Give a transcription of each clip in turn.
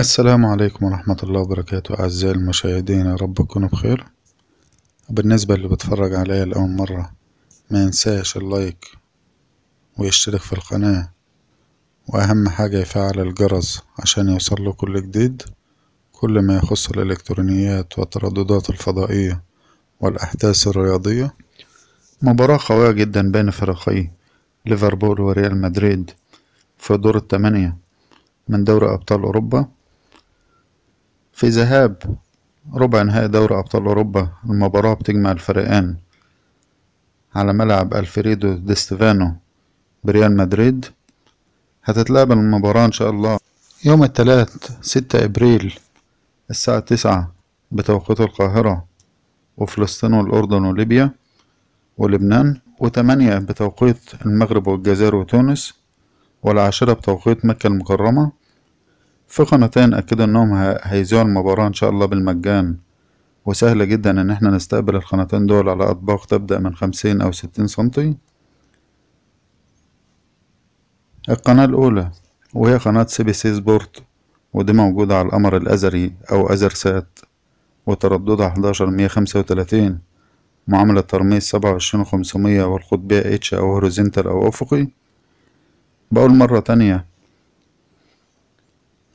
السلام عليكم ورحمة الله وبركاته أعزائي المشاهدين يا رب تكونوا بخير بالنسبة اللي بتفرج عليا لأول مرة ما ينساش اللايك ويشترك في القناة وأهم حاجة يفعل الجرس عشان يوصل له كل جديد كل ما يخص الإلكترونيات والترددات الفضائية والأحداث الرياضية مباراة قوية جدا بين فريقي ليفربول وريال مدريد في دور الثمانية من دوري أبطال أوروبا في ذهاب ربع نهائي دوري أبطال أوروبا المباراة بتجمع الفريقان على ملعب ألفريدو ديستيفانو بريال مدريد هتتلعب المباراة إن شاء الله يوم الثلاث ستة إبريل الساعة تسعة بتوقيت القاهرة وفلسطين والأردن وليبيا ولبنان وتمانية بتوقيت المغرب والجزائر وتونس والعاشرة بتوقيت مكة المكرمة في قناتين أكدوا إنهم هيذيعوا المباراة إن شاء الله بالمجان وسهل جدا إن احنا نستقبل القناتين دول على أطباق تبدأ من خمسين أو ستين سنتي القناة الأولى وهي قناة سي بي سي سبورت ودي موجودة على القمر الأزري أو أزر سات وترددها حداشر مية خمسة وتلاتين معاملة ترميز سبعة وعشرين خمسمية والقطبية اتش أو هوريزنتال أو أفقي بقول مرة تانية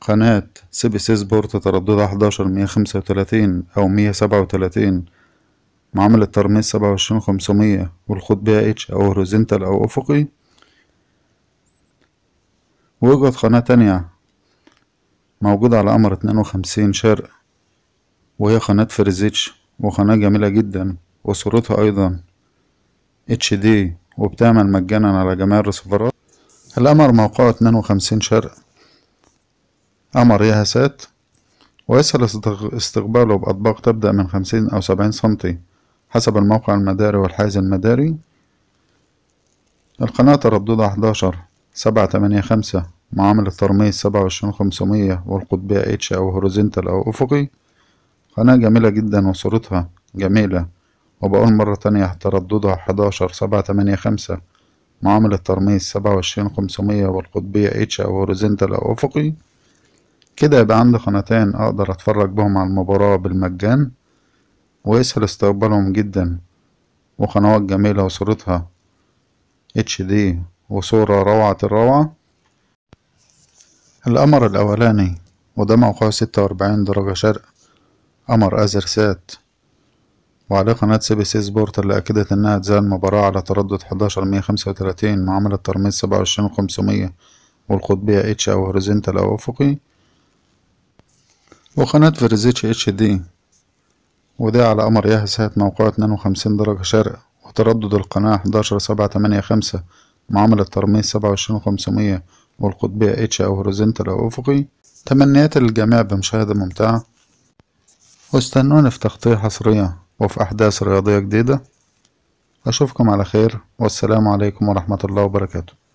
قناة سي بي سي سبورت ترددها خمسة وتلاتين أو 137 معامل الترميز وعشرين خمسمية والخط بيها اتش أو هوريزنتال أو أفقي ويوجد قناة تانية موجودة على قمر 52 شرق وهي قناة فريزيتش وقناة جميلة جدا وصورتها أيضا اتش دي وبتعمل مجانا على جميع الرسيفرات القمر موقعه 52 شرق أمر يهسات ويسهل استقباله بأطباق تبدأ من خمسين أو سبعين سنتي حسب الموقع المداري والحيز المداري القناة ترددها 11 سبعة تمانية خمسة معامل الترميز سبعة وعشرين خمسمية والقطبية اتش أو هوريزنتال أو أفقي قناة جميلة جدا وصورتها جميلة وبقول مرة تانية ترددها حداشر سبعة تمانية خمسة معامل الترميز سبعة وعشرين خمسمية والقطبية اتش أو هوريزنتال أو أفقي كده يبقى عندي قناتين اقدر اتفرج بهم على المباراة بالمجان ويسهل استقبالهم جدا وقنوات جميلة وصورتها اتش دي وصورة روعة الروعة القمر الأولاني وده موقعه ستة وأربعين درجة شرق قمر سات وعليه قناة سي بي سي سبورت اللي أكدت إنها تذاع المباراة على تردد حداشر مية خمسة وتلاتين مع ترميز الترميز سبعة وعشرين وخمسمية والقطبية اتش أو هوريزنتال أو أفقي وقناة فرزيتش اتش دي وده على قمر ياهي ساعة موقعه 52 درجة شرق وتردد القناة 11 سبعة تمانية خمسة معامل الترميز سبعة وعشرين وخمسمية والقطبية اتش أو هوريزنتال أو أفقي تمنيات للجميع بمشاهدة ممتعة واستنوني في تغطية حصرية وفي أحداث رياضية جديدة أشوفكم على خير والسلام عليكم ورحمة الله وبركاته